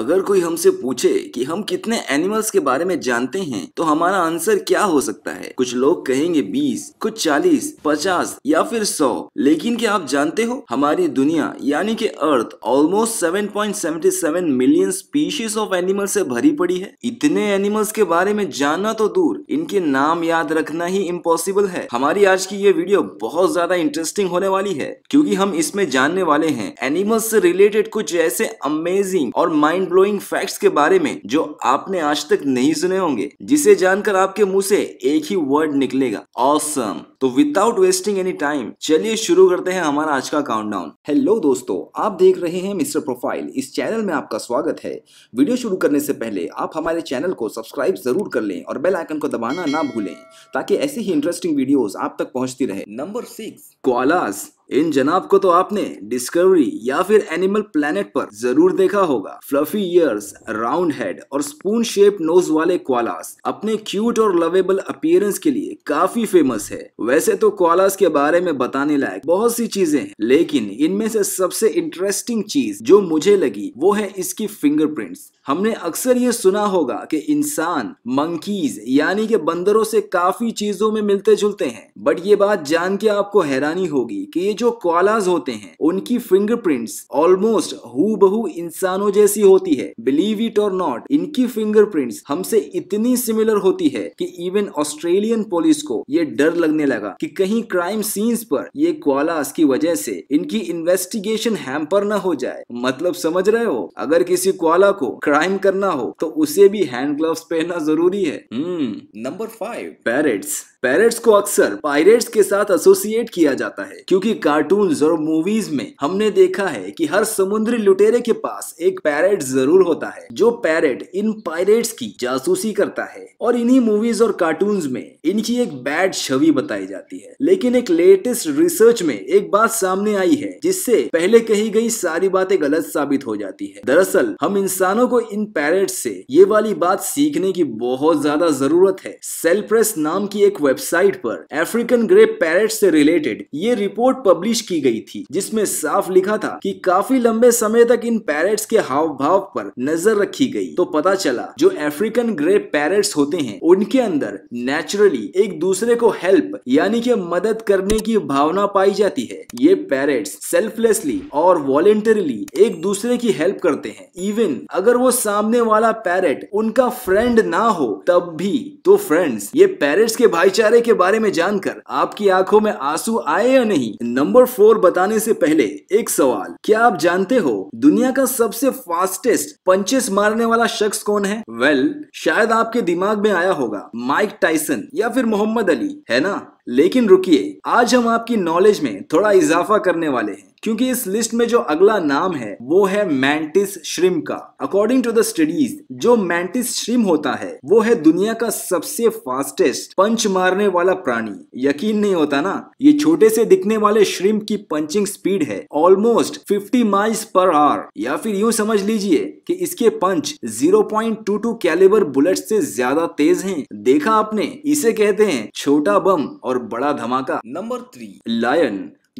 अगर कोई हमसे पूछे कि हम कितने एनिमल्स के बारे में जानते हैं तो हमारा आंसर क्या हो सकता है कुछ लोग कहेंगे बीस कुछ चालीस पचास या फिर सौ लेकिन क्या आप जानते हो हमारी दुनिया यानी कि earth almost 7.77 million species of animal से भरी पड़ी है इतने एनिमल्स के बारे में जानना तो दूर इनके नाम याद रखना ही इम्पोसिबल है हमारी आज की ये वीडियो बहुत ज्यादा इंटरेस्टिंग होने वाली है क्यूँकी हम इसमें जानने वाले है एनिमल्स से रिलेटेड कुछ ऐसे अमेजिंग और माइंड ब्लोइंग फैक्ट्स के बारे में जो आपने आज तक नहीं सुने होंगे जिसे जानकर आपके मुंह से एक ही वर्ड निकलेगा ऑसम तो विदाउट वेस्टिंग एनी टाइम चलिए शुरू करते हैं हमारा आज का काउंटडाउन हेलो दोस्तों आप देख रहे हैं मिस्टर प्रोफाइल इस चैनल में आपका स्वागत है वीडियो शुरू करने से पहले आप हमारे चैनल को सब्सक्राइब जरूर कर लें और बेल आइकन को दबाना ना भूलें ताकि ऐसी ही इंटरेस्टिंग वीडियोस आप तक पहुंचती रहे नंबर सिक्स क्वालास इन जनाब को तो आपने डिस्कवरी या फिर एनिमल प्लेनेट पर जरूर देखा होगा फ्लफी ईयर्स राउंड हेड और स्पून शेप नोज वाले क्वालास अपने क्यूट और लवेबल अपियरेंस के लिए काफी फेमस है वैसे तो क्वालास के बारे में बताने लायक बहुत सी चीजें हैं लेकिन इनमें से सबसे इंटरेस्टिंग चीज जो मुझे लगी वो है इसकी फिंगरप्रिंट्स हमने अक्सर ये सुना होगा कि इंसान मंकीज यानी के बंदरों से काफी चीजों में मिलते जुलते हैं बट ये बात जान के आपको हैरानी होगी कि ये जो क्वालाज होते हैं उनकी फिंगरप्रिंट्स ऑलमोस्ट हु इंसानों जैसी होती है बिलीव इट और नॉट इनकी फिंगरप्रिंट्स हमसे इतनी सिमिलर होती है कि इवन ऑस्ट्रेलियन पुलिस को ये डर लगने लगा कि कहीं क्राइम सीन्स पर ये क्वालाज की वजह से इनकी इन्वेस्टिगेशन हैम्पर न हो जाए मतलब समझ रहे हो अगर किसी क्वाला को क्राइम करना हो तो उसे भी हैंड ग्लव पहनना जरूरी है नंबर फाइव पैरेट्स पैरेट्स को अक्सर पायरेट्स के साथ एसोसिएट किया जाता है क्योंकि कार्टून और मूवीज में हमने देखा है कि हर समुद्री लुटेरे के पास एक पैरेट जरूर होता है जो पैरेट इन पायरेट्स की जासूसी करता है और इन्हीं मूवीज और कार्टून में इनकी एक बैड छवि बताई जाती है लेकिन एक लेटेस्ट रिसर्च में एक बात सामने आई है जिससे पहले कही गई सारी बातें गलत साबित हो जाती है दरअसल हम इंसानों को इन पैरेट से ये वाली बात सीखने की बहुत ज्यादा जरूरत है सेल्फ्रेस नाम की एक वेबसाइट पर अफ्रीकन ग्रे पैरेट से रिलेटेड ये रिपोर्ट पब्लिक पब्लिश की गई थी जिसमें साफ लिखा था कि काफी लंबे समय तक इन पैरट्स के हाव भाव पर नजर रखी गई तो पता चला जो अफ्रीकन ग्रे पैरेट्स होते हैं उनके अंदर नेचुरली एक दूसरे को हेल्प यानी कि मदद करने की भावना पाई जाती है ये पैरेट्स सेल्फलेसली और वॉलेंटरली एक दूसरे की हेल्प करते हैं इवन अगर वो सामने वाला पैरेट उनका फ्रेंड ना हो तब भी तो फ्रेंड्स ये पैरेट्स के भाईचारे के बारे में जानकर आपकी आंखों में आंसू आए या नहीं नंबर फोर बताने से पहले एक सवाल क्या आप जानते हो दुनिया का सबसे फास्टेस्ट पंचेस मारने वाला शख्स कौन है वेल well, शायद आपके दिमाग में आया होगा माइक टाइसन या फिर मोहम्मद अली है ना लेकिन रुकिए आज हम आपकी नॉलेज में थोड़ा इजाफा करने वाले हैं क्योंकि इस लिस्ट में जो अगला नाम है वो है मैंटिस श्रिम का अकॉर्डिंग टू द स्टडीज जो मैंटिस श्रिम होता है वो है दुनिया का सबसे फास्टेस्ट पंच मारने वाला प्राणी यकीन नहीं होता ना ये छोटे से दिखने वाले श्रिम की पंचिंग स्पीड है ऑलमोस्ट 50 माइल्स पर आवर या फिर यूं समझ लीजिए कि इसके पंच 0.22 कैलिबर बुलेट से ज्यादा तेज हैं देखा आपने इसे कहते हैं छोटा बम और बड़ा धमाका नंबर थ्री लायन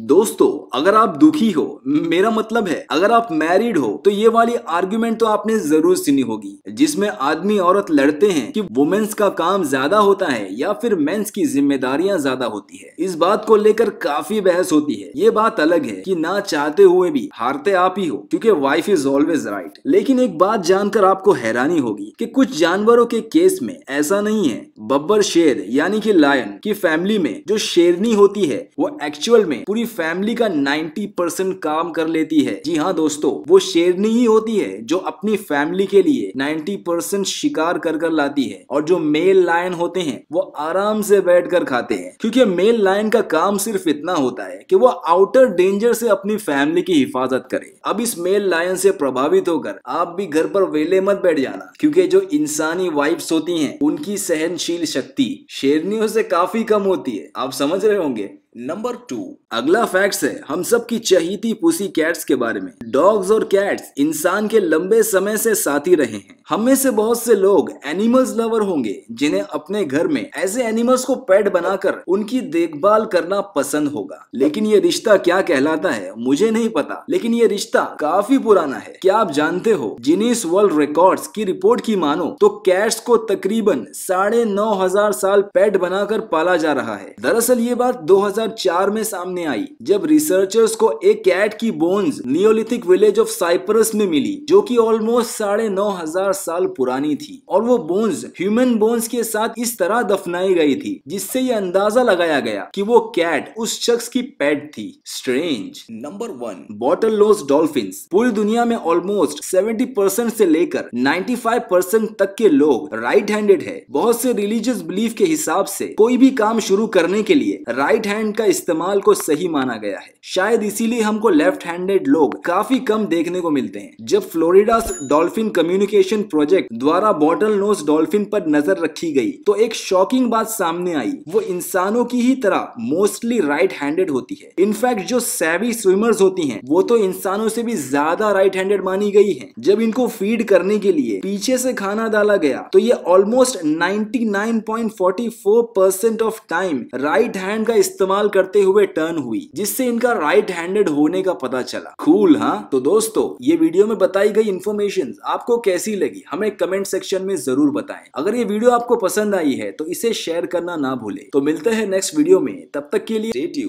दोस्तों अगर आप दुखी हो मेरा मतलब है अगर आप मैरिड हो तो ये वाली आर्ग्यूमेंट तो आपने जरूर सुनी होगी जिसमें आदमी औरत लड़ते हैं कि वुमेन्स का काम ज्यादा होता है या फिर मेन्स की जिम्मेदारियां ज्यादा होती है इस बात को लेकर काफी बहस होती है ये बात अलग है कि ना चाहते हुए भी हारते आप ही हो क्योंकि वाइफ इज ऑलवेज राइट लेकिन एक बात जानकर आपको हैरानी होगी कि कुछ जानवरों के केस में ऐसा नहीं है बब्बर शेर यानी कि लायन की फैमिली में जो शेरनी होती है वो एक्चुअल में पूरी फैमिली का 90 परसेंट काम कर लेती है जी हाँ दोस्तों वो शेरनी ही होती है जो अपनी फैमिली के लिए 90 परसेंट शिकार कर कर लाती है और जो मेल लायन होते हैं वो आराम से बैठ कर खाते हैं क्योंकि मेल लायन का काम सिर्फ इतना होता है कि वो आउटर डेंजर से अपनी फैमिली की हिफाजत करे अब इस मेल लायन से प्रभावित होकर आप भी घर पर वेले मत बैठ जाना क्योंकि जो इंसानी वाइब्स होती हैं उनकी सहनशील शक्ति शेरनियों से काफी कम होती है आप समझ रहे होंगे नंबर टू अगला फैक्ट है हम सब की चहीती पुसी कैट्स के बारे में डॉग्स और कैट्स इंसान के लंबे समय से साथी रहे हैं हम में से बहुत से लोग एनिमल्स लवर होंगे जिन्हें अपने घर में ऐसे एनिमल्स को पेट बनाकर उनकी देखभाल करना पसंद होगा लेकिन ये रिश्ता क्या कहलाता है मुझे नहीं पता लेकिन ये रिश्ता काफी पुराना है क्या आप जानते हो जिनिस वर्ल्ड रिकॉर्ड की रिपोर्ट की मानो तो कैट्स को तकरीबन साढ़े नौ हजार साल पेट बनाकर पाला जा रहा है दरअसल ये बात दो हजार 2004 में सामने आई जब रिसर्चर्स को एक कैट की bones neolithic village of Cyprus में मिली जो कि ऑलमोस्ट साढ़े नौ हजार साल पुरानी थी और वो बोन्स ह्यूमन बोन्स के साथ इस तरह दफनाई गई थी जिससे ये अंदाजा लगाया गया कि वो कैट उस शख्स की पेट थी strange number one bottlenose dolphin पूरी दुनिया में ऑलमोस्ट सेवेंटी परसेंट से लेकर नाइन्टी फाइव परसेंट तक के लोग राइट हैंडेड है बहुत से रिलीजियस बिलीफ के हिसाब से कोई भी काम शुरू करने के लिए राइट हैंड हैंड का इस्तेमाल को सही माना गया है शायद इसीलिए हमको लेफ्ट हैंडेड लोग काफी कम देखने को मिलते हैं जब फ्लोरिडा डॉल्फिन कम्युनिकेशन प्रोजेक्ट द्वारा बॉटल नोज डॉल्फिन पर नजर रखी गई तो एक शॉकिंग बात सामने आई वो इंसानों की ही तरह मोस्टली राइट हैंडेड होती है इनफैक्ट जो सैवी स्विमर्स होती है वो तो इंसानों से भी ज्यादा राइट हैंडेड मानी गई है जब इनको फीड करने के लिए पीछे से खाना डाला गया तो ये almost 99.44 percent of time right hand का इस्तेमाल इस्तेमाल करते हुए टर्न हुई जिससे इनका राइट हैंडेड होने का पता चला कूल हाँ तो दोस्तों ये वीडियो में बताई गई इन्फॉर्मेशन आपको कैसी लगी हमें कमेंट सेक्शन में जरूर बताए अगर ये वीडियो आपको पसंद आई है तो इसे शेयर करना ना भूले तो मिलते हैं नेक्स्ट वीडियो में तब तक के लिए